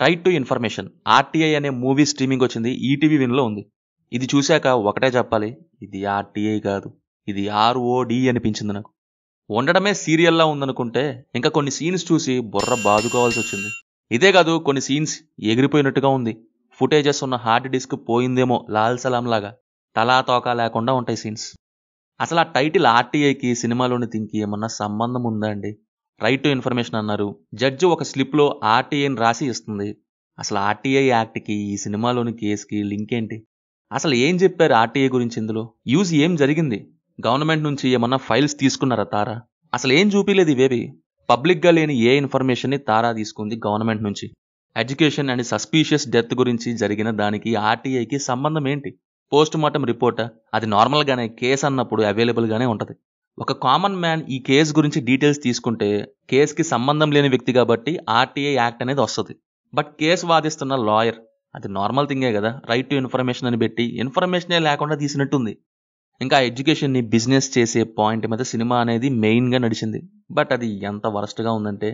right to information RTI అనే movie streaming వచ్చింది ETV విన్లో ఉంది ఇది చూశాక ఒకటే చెప్పాలి ఇది ఆర్టీఐ కాదు ఇది ఆర్ఓడి అనిపించింది నాకు ఉండడమే సీరియల్లా ఉందనుకుంటే ఇంకా కొన్ని సీన్స్ చూసి బుర్ర బాదుకోవాల్సి వచ్చింది ఇదే కాదు కొన్ని సీన్స్ ఎగిరిపోయినట్టుగా ఉంది ఫుటేజెస్ ఉన్న హార్డ్ డిస్క్ పోయిందేమో లాల్ సలాం లాగా తలా తోకా లేకుండా ఉంటాయి సీన్స్ అసలు ఆ టైటిల్ ఆర్టీఐకి సినిమాలోని థింక్ ఏమన్నా సంబంధం ఉందా అండి రైట్ టు ఇన్ఫర్మేషన్ అన్నారు జడ్జి ఒక స్లిప్లో ఆర్టీఐని రాసి ఇస్తుంది అసలు ఆర్టీఐ యాక్ట్కి ఈ సినిమాలోని కేసుకి లింక్ ఏంటి అసలు ఏం చెప్పారు ఆర్టీఐ గురించి ఇందులో యూజ్ ఏం జరిగింది గవర్నమెంట్ నుంచి ఏమన్నా ఫైల్స్ తీసుకున్నారా తారా అసలు ఏం చూపిలేదు ఇవేవి పబ్లిక్గా లేని ఏ ఇన్ఫర్మేషన్ని తారా తీసుకుంది గవర్నమెంట్ నుంచి ఎడ్యుకేషన్ అండ్ సస్పీషియస్ డెత్ గురించి జరిగిన దానికి ఆర్టీఐకి సంబంధం ఏంటి పోస్ట్ మార్టం రిపోర్ట్ అది నార్మల్గానే కేసు అన్నప్పుడు అవైలబుల్గానే ఉంటుంది ఒక కామన్ మ్యాన్ ఈ కేసు గురించి డీటెయిల్స్ తీసుకుంటే కేసుకి సంబంధం లేని వ్యక్తి కాబట్టి ఆర్టీఐ యాక్ట్ అనేది వస్తుంది బట్ కేసు వాదిస్తున్న లాయర్ అది నార్మల్ థింగే కదా రైట్ టు ఇన్ఫర్మేషన్ అని పెట్టి ఇన్ఫర్మేషనే లేకుండా తీసినట్టుంది ఇంకా ఎడ్యుకేషన్ని బిజినెస్ చేసే పాయింట్ మీద సినిమా అనేది మెయిన్గా నడిచింది బట్ అది ఎంత వరస్ట్గా ఉందంటే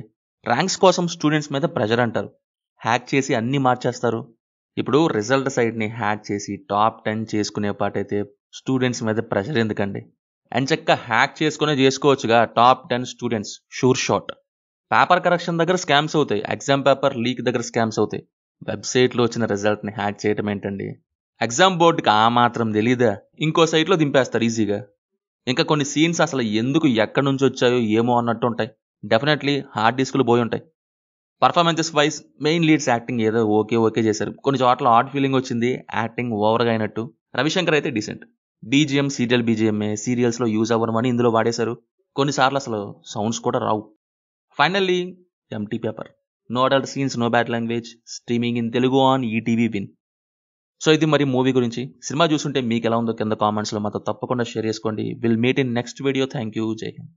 ర్యాంక్స్ కోసం స్టూడెంట్స్ మీద ప్రెజర్ అంటారు హ్యాక్ చేసి అన్నీ మార్చేస్తారు ఇప్పుడు రిజల్ట్ సైట్ని హ్యాక్ చేసి టాప్ టెన్ చేసుకునే పాటైతే స్టూడెంట్స్ మీద ప్రెషర్ ఎందుకండి అండ్ చెక్క హ్యాక్ చేసుకునే చేసుకోవచ్చుగా top ten students sure shot paper correction దగ్గర స్కామ్స్ అవుతాయి ఎగ్జామ్ పేపర్ లీక్ దగ్గర స్కామ్స్ అవుతాయి వెబ్సైట్లో వచ్చిన రిజల్ట్ని హ్యాక్ చేయటం ఏంటండి ఎగ్జామ్ బోర్డుకి ఆ మాత్రం తెలియదా ఇంకో సైట్లో దింపేస్తారు ఈజీగా ఇంకా కొన్ని సీన్స్ అసలు ఎందుకు ఎక్కడి నుంచి వచ్చాయో ఏమో అన్నట్టు ఉంటాయి డెఫినెట్లీ హార్డ్ డిస్కులు పోయి ఉంటాయి performances wise main leads acting ఏదో ఓకే ఓకే చేశారు కొన్ని చోట్ల హార్డ్ ఫీలింగ్ వచ్చింది యాక్టింగ్ ఓవర్గా అయినట్టు రవిశంకర్ అయితే డీసెంట్ బీజిఎం సీరియల్ బీజిఎంఏ సీరియల్స్లో యూజ్ అని ఇందులో వాడేశారు కొన్నిసార్లు అసలు సౌండ్స్ కూడా రావు ఫైనల్లీ ఎంటీ paper no adult scenes no bad language streaming in Telugu on ETV win so ఇది మరి మూవీ గురించి సినిమా చూస్తుంటే మీకు ఎలా ఉందో కింద కామెంట్స్లో మాతో తప్పకుండా షేర్ చేసుకోండి will meet in next video thank you జై హింద్